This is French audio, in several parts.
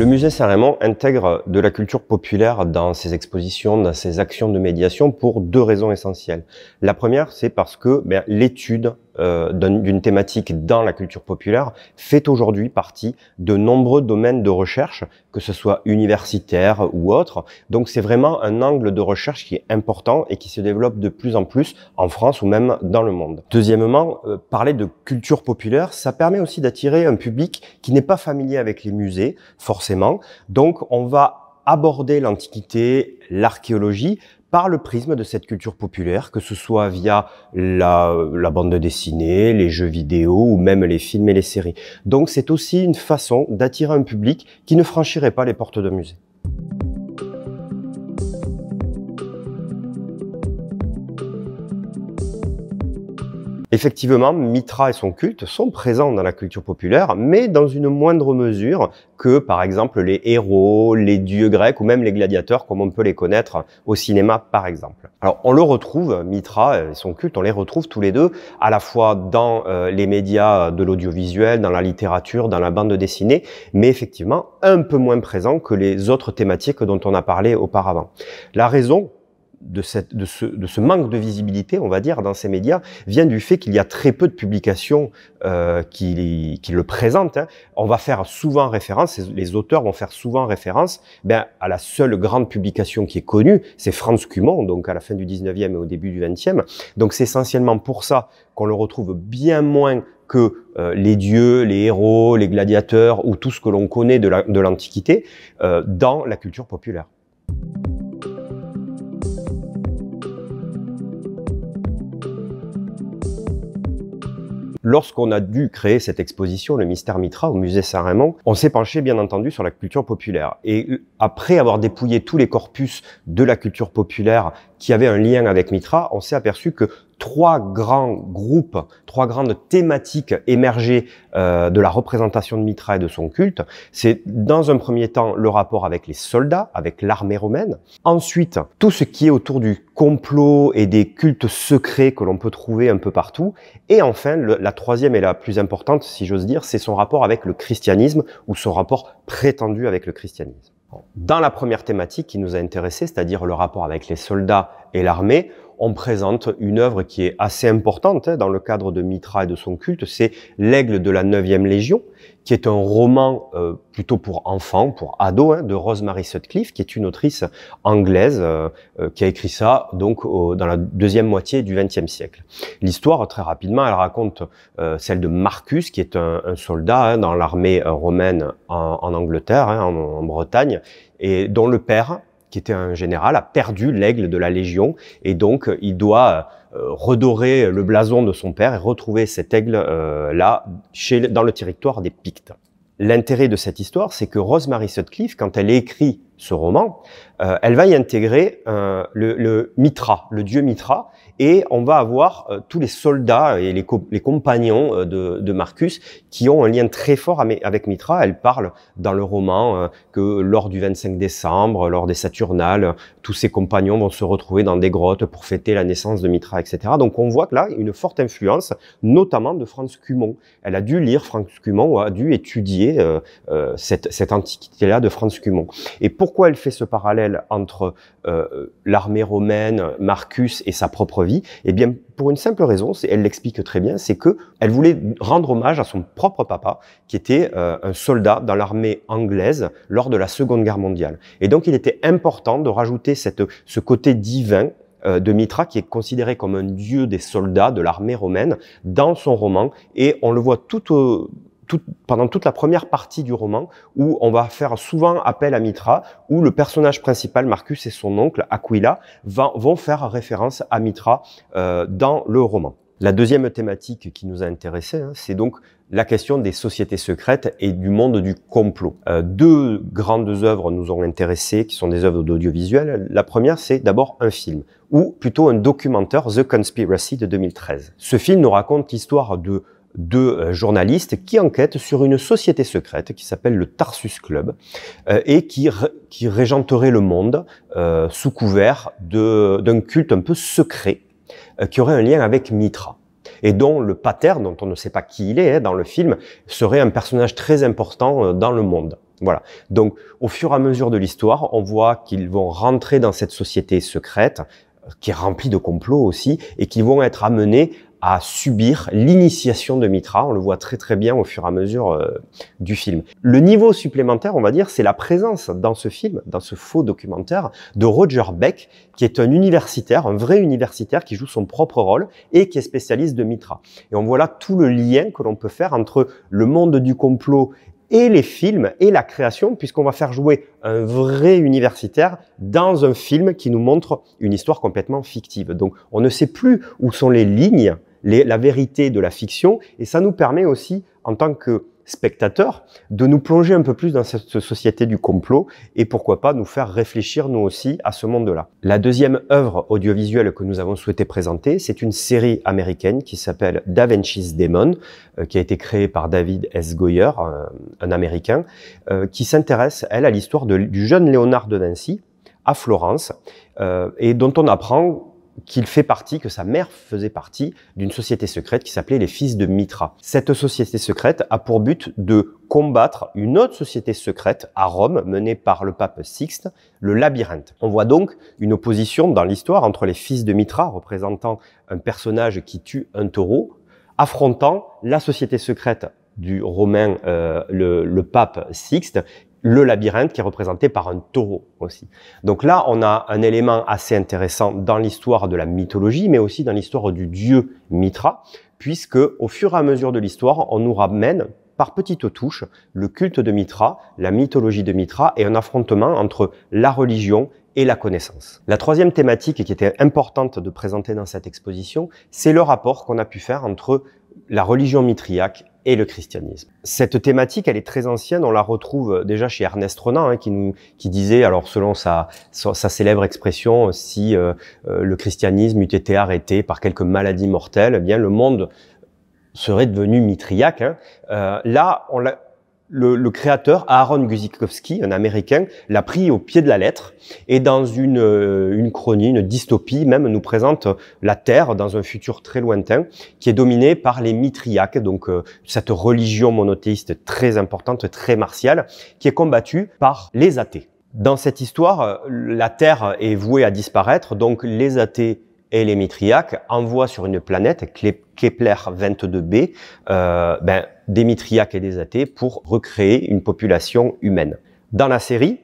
Le musée Saint-Raymond intègre de la culture populaire dans ses expositions, dans ses actions de médiation pour deux raisons essentielles. La première, c'est parce que ben, l'étude euh, d'une thématique dans la culture populaire fait aujourd'hui partie de nombreux domaines de recherche, que ce soit universitaire ou autre. Donc c'est vraiment un angle de recherche qui est important et qui se développe de plus en plus en France ou même dans le monde. Deuxièmement, euh, parler de culture populaire, ça permet aussi d'attirer un public qui n'est pas familier avec les musées, forcément. Donc on va aborder l'Antiquité, l'archéologie, par le prisme de cette culture populaire, que ce soit via la, bande dessinée, les jeux vidéo ou même les films et les séries. Donc c'est aussi une façon d'attirer un public qui ne franchirait pas les portes d'un musée. Effectivement, Mitra et son culte sont présents dans la culture populaire, mais dans une moindre mesure que, par exemple, les héros, les dieux grecs ou même les gladiateurs, comme on peut les connaître au cinéma, par exemple. Alors, on le retrouve, Mitra et son culte, on les retrouve tous les deux, à la fois dans euh, les médias de l'audiovisuel, dans la littérature, dans la bande dessinée, mais effectivement un peu moins présents que les autres thématiques dont on a parlé auparavant. La raison de, ce, manque de visibilité, on va dire, dans ces médias, vient du fait qu'il y a très peu de publications euh, qui, le présentent. Hein. On va faire souvent référence, les auteurs vont faire souvent référence ben, à la seule grande publication qui est connue, c'est Franz Cumont, donc à la fin du 19e et au début du 20e. Donc c'est essentiellement pour ça qu'on le retrouve bien moins que euh, les dieux, les héros, les gladiateurs ou tout ce que l'on connaît de l'Antiquité euh, dans la culture populaire. Lorsqu'on a dû créer cette exposition, le Mystère Mitra, au musée Saint-Raymond, on s'est penché bien entendu sur la culture populaire. Et euh, après avoir dépouillé tous les corpus de la culture populaire qui avaient un lien avec Mitra, on s'est aperçu que trois grands groupes, trois grandes thématiques émergées euh, de la représentation de Mitra et de son culte. C'est dans un premier temps le rapport avec les soldats, avec l'armée romaine. Ensuite, tout ce qui est autour du complot et des cultes secrets que l'on peut trouver un peu partout. Et enfin, la troisième et la plus importante, si j'ose dire, c'est son rapport avec le christianisme ou son rapport prétendu avec le christianisme. Dans la première thématique qui nous a intéressé, c'est-à-dire le rapport avec les soldats et l'armée, on présente une œuvre qui est assez importante hein, dans le cadre de Mitra et de son culte, c'est L'Aigle de la 9e Légion, qui est un roman euh, plutôt pour enfants, pour ados, hein, de Rosemary Sutcliffe, qui est une autrice anglaise euh, euh, qui a écrit ça donc dans la deuxième moitié du XXe siècle. L'histoire, très rapidement, elle raconte celle de Marcus, qui est un, soldat hein, dans l'armée romaine en, en Angleterre, en Bretagne, et dont le père qui était un général, a perdu l'aigle de la Légion et donc euh, il doit euh, redorer le blason de son père et retrouver cet aigle-là euh, chez dans le territoire des Pictes. L'intérêt de cette histoire, c'est que Rosemary Sutcliffe, quand elle écrit ce roman, euh, elle va y intégrer euh, le, Mitra, le dieu Mitra, et on va avoir euh, tous les soldats et les, compagnons de, Marcus qui ont un lien très fort avec Mitra. Elle parle dans le roman que lors du 25 décembre, lors des Saturnales, tous ses compagnons vont se retrouver dans des grottes pour fêter la naissance de Mitra, etc. Donc on voit que là, une forte influence, notamment de Franz Cumont. Elle a dû lire Franz Cumont, ou a dû étudier cette, cette antiquité-là de Franz Cumont. Et pourquoi elle fait ce parallèle entre euh, l'armée romaine, Marcus et sa propre vie et eh bien, pour une simple raison, elle l'explique très bien, c'est que elle voulait rendre hommage à son propre papa, qui était euh, un soldat dans l'armée anglaise lors de la Seconde Guerre mondiale. Et donc, il était important de rajouter cette, ce côté divin euh, de Mitra, qui est considéré comme un dieu des soldats de l'armée romaine dans son roman, et on le voit tout au, pendant toute la première partie du roman, où on va faire souvent appel à Mitra, où le personnage principal, Marcus et son oncle, Aquila, va, vont faire référence à Mitra euh, dans le roman. La deuxième thématique qui nous a intéressé, hein, c'est donc la question des sociétés secrètes et du monde du complot. Euh, deux grandes œuvres nous ont intéressés, qui sont des œuvres d'audiovisuel. La première, c'est d'abord un film, ou plutôt un documentaire, The Conspiracy de 2013. Ce film nous raconte l'histoire de de euh, journalistes qui enquêtent sur une société secrète qui s'appelle le Tarsus Club euh, et qui, qui, régenterait le monde euh, sous couvert d'un culte un peu secret qui aurait un lien avec Mitra et dont le pater, dont on ne sait pas qui il est hein, dans le film, serait un personnage très important dans le monde. Voilà. Donc, au fur et à mesure de l'histoire, on voit qu'ils vont rentrer dans cette société secrète, qui est remplie de complots aussi, et qui vont être amenés à subir l'initiation de Mitra. On le voit très très bien au fur et à mesure euh, du film. Le niveau supplémentaire, on va dire, c'est la présence dans ce film, dans ce faux documentaire, de Roger Beck, qui est un universitaire, un vrai universitaire qui joue son propre rôle et qui est spécialiste de Mitra. Et on voit là tout le lien que l'on peut faire entre le monde du complot et les films et la création, puisqu'on va faire jouer un vrai universitaire dans un film qui nous montre une histoire complètement fictive. Donc on ne sait plus où sont les lignes la vérité de la fiction, et ça nous permet aussi, en tant que spectateurs, de nous plonger un peu plus dans cette société du complot et pourquoi pas nous faire réfléchir nous aussi à ce monde-là. La deuxième œuvre audiovisuelle que nous avons souhaité présenter, c'est une série américaine qui s'appelle Da Vinci's Demon, euh, qui a été créée par David S. Goyer, un, Américain, euh, qui s'intéresse, elle, à l'histoire du jeune Léonard de Vinci à Florence euh, et dont on apprend qu'il fait partie, que sa mère faisait partie d'une société secrète qui s'appelait les Fils de Mitra. Cette société secrète a pour but de combattre une autre société secrète à Rome menée par le pape Sixte, le labyrinthe. On voit donc une opposition dans l'histoire entre les Fils de Mitra, représentant un personnage qui tue un taureau, affrontant la société secrète du romain euh, le pape Sixte le labyrinthe qui est représenté par un taureau aussi. Donc là, on a un élément assez intéressant dans l'histoire de la mythologie, mais aussi dans l'histoire du dieu Mitra, puisque au fur et à mesure de l'histoire, on nous ramène par petites touches le culte de Mitra, la mythologie de Mitra et un affrontement entre la religion et la connaissance. La troisième thématique qui était importante de présenter dans cette exposition, c'est le rapport qu'on a pu faire entre la religion mitriaque et le christianisme. Cette thématique, elle est très ancienne, on la retrouve déjà chez Ernest Renan, hein, qui, nous, qui disait, alors selon sa, sa, célèbre expression, si euh, euh, le christianisme eût été arrêté par quelque maladie mortelle, eh bien le monde serait devenu mitriaque. Hein. Euh, là, on l'a le, créateur, Aaron Guzikowski, un Américain, l'a pris au pied de la lettre et dans une, euh, une, chronie, une dystopie même, nous présente la Terre dans un futur très lointain qui est dominé par les Mitriaques, donc euh, cette religion monothéiste très importante, très martiale, qui est combattue par les athées. Dans cette histoire, euh, la Terre est vouée à disparaître, donc les athées et les envoie envoient sur une planète, Kepler 22b, euh, ben, des et des athées pour recréer une population humaine. Dans la série,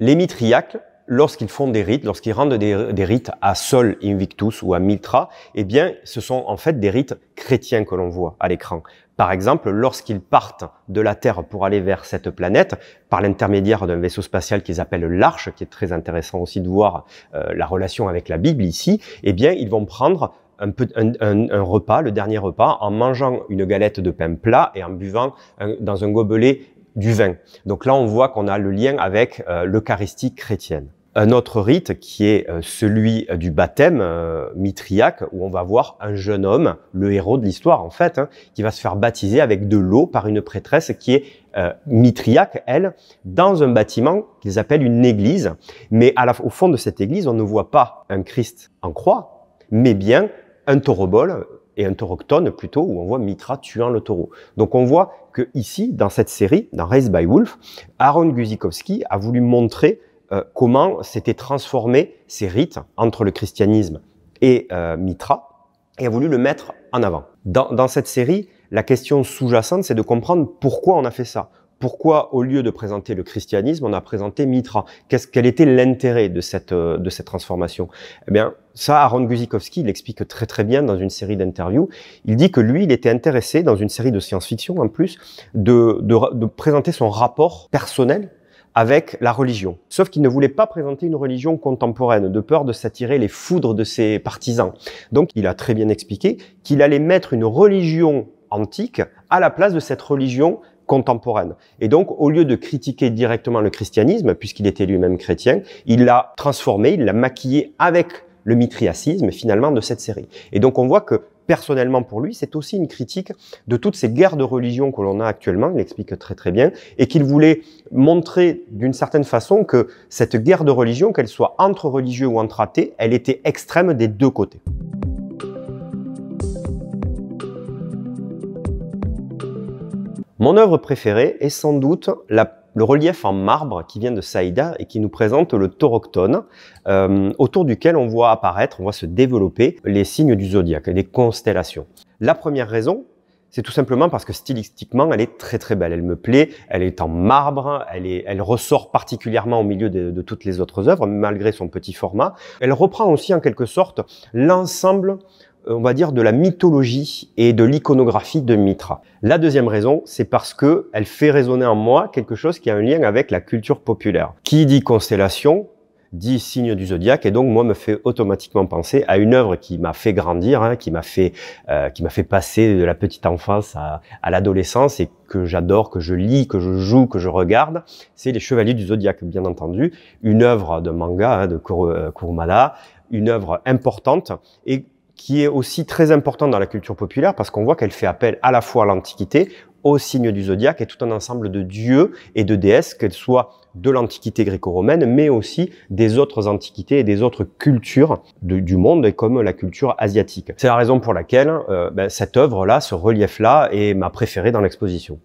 les Mitriaques, lorsqu'ils font des rites, lorsqu'ils rendent des, rites à Sol Invictus ou à Mitra, eh bien, ce sont en fait des rites chrétiens que l'on voit à l'écran. Par exemple, lorsqu'ils partent de la Terre pour aller vers cette planète, par l'intermédiaire d'un vaisseau spatial qu'ils appellent l'Arche, qui est très intéressant aussi de voir euh, la relation avec la Bible ici, eh bien, ils vont prendre un, repas, le dernier repas, en mangeant une galette de pain plat et en buvant dans un gobelet du vin. Donc là, on voit qu'on a le lien avec euh, l'Eucharistie chrétienne un autre rite qui est euh, celui euh, du baptême euh, mitriac, où on va voir un jeune homme, le héros de l'histoire en fait, hein, qui va se faire baptiser avec de l'eau par une prêtresse qui est mitriac, elle, dans un bâtiment qu'ils appellent une église. Mais à au fond de cette église, on ne voit pas un Christ en croix, mais bien un bol et un tauroctone plutôt, où on voit Mitra tuant le taureau. Donc on voit que ici, dans cette série, dans Race by Wolf, Aaron Guzikowski a voulu montrer euh, comment s'étaient transformés ces rites entre le christianisme et euh, Mitra, et a voulu le mettre en avant. Dans, cette série, la question sous-jacente, c'est de comprendre pourquoi on a fait ça. Pourquoi, au lieu de présenter le christianisme, on a présenté Mitra Qu'est-ce, Quel était l'intérêt de cette, euh, transformation Eh bien, ça, Aaron Guzikowski l'explique très très bien dans une série d'interviews. Il dit que lui, il était intéressé, dans une série de science-fiction en plus, de présenter son rapport personnel avec la religion. Sauf qu'il ne voulait pas présenter une religion contemporaine, de peur de s'attirer les foudres de ses partisans. Donc il a très bien expliqué qu'il allait mettre une religion antique à la place de cette religion contemporaine. Et donc, au lieu de critiquer directement le christianisme, puisqu'il était lui-même chrétien, il l'a transformé, il l'a maquillé avec le mitriacisme finalement de cette série. Et donc on voit que personnellement pour lui, c'est aussi une critique de toutes ces guerres de religion que l'on a actuellement, il l'explique très très bien, et qu'il voulait montrer d'une certaine façon que cette guerre de religion, qu'elle soit entre religieux ou entre athées, elle était extrême des deux côtés. Mon œuvre préférée est sans doute la le relief en marbre qui vient de Saïda et qui nous présente le tauroctone, euh, autour duquel on voit apparaître, on voit se développer les signes du zodiaque les constellations. La première raison, c'est tout simplement parce que stylistiquement, elle est très très belle. Elle me plaît, elle est en marbre, elle, ressort particulièrement au milieu de, de toutes les autres œuvres, malgré son petit format. Elle reprend aussi en quelque sorte l'ensemble on va dire, de la mythologie et de l'iconographie de Mitra. La deuxième raison, c'est parce que elle fait résonner en moi quelque chose qui a un lien avec la culture populaire. Qui dit constellation dit signe du zodiaque et donc moi me fait automatiquement penser à une œuvre qui m'a fait grandir, hein, qui m'a fait euh, qui m'a fait passer de la petite enfance à, l'adolescence et que j'adore, que je lis, que je joue, que je regarde, c'est les Chevaliers du zodiaque bien entendu, une œuvre de manga hein, de euh, Kurumala, une œuvre importante et qui est aussi très important dans la culture populaire parce qu'on voit qu'elle fait appel à la fois à l'Antiquité, au signe du zodiaque et tout un ensemble de dieux et de déesses, qu'elles soient de l'Antiquité gréco-romaine, mais aussi des autres antiquités et des autres cultures du monde, comme la culture asiatique. C'est la raison pour laquelle euh, ben, cette œuvre-là, ce relief-là, est ma préférée dans l'exposition.